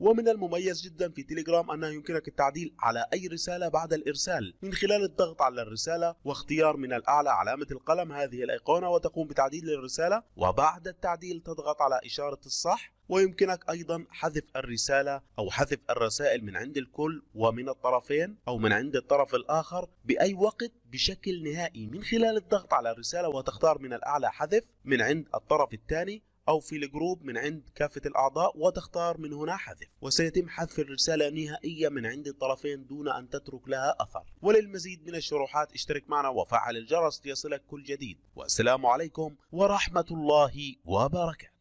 ومن المميز جدا في تيليجرام أنه يمكنك التعديل على أي رسالة بعد الإرسال من خلال الضغط على الرسالة واختيار من الأعلى علامة القلم هذه الأيقونة وتقوم بتعديل الرسالة وبعد التعديل تضغط على إشارة الصح ويمكنك أيضا حذف الرسالة أو حذف الرسائل من عند الكل ومن الطرفين أو من عند الطرف الآخر بأي وقت بشكل نهائي من خلال الضغط على الرسالة وتختار من الأعلى حذف من عند الطرف الثاني أو في الجروب من عند كافة الأعضاء وتختار من هنا حذف وسيتم حذف الرسالة نهائية من عند الطرفين دون أن تترك لها أثر وللمزيد من الشروحات اشترك معنا وفعل الجرس ليصلك كل جديد والسلام عليكم ورحمة الله وبركاته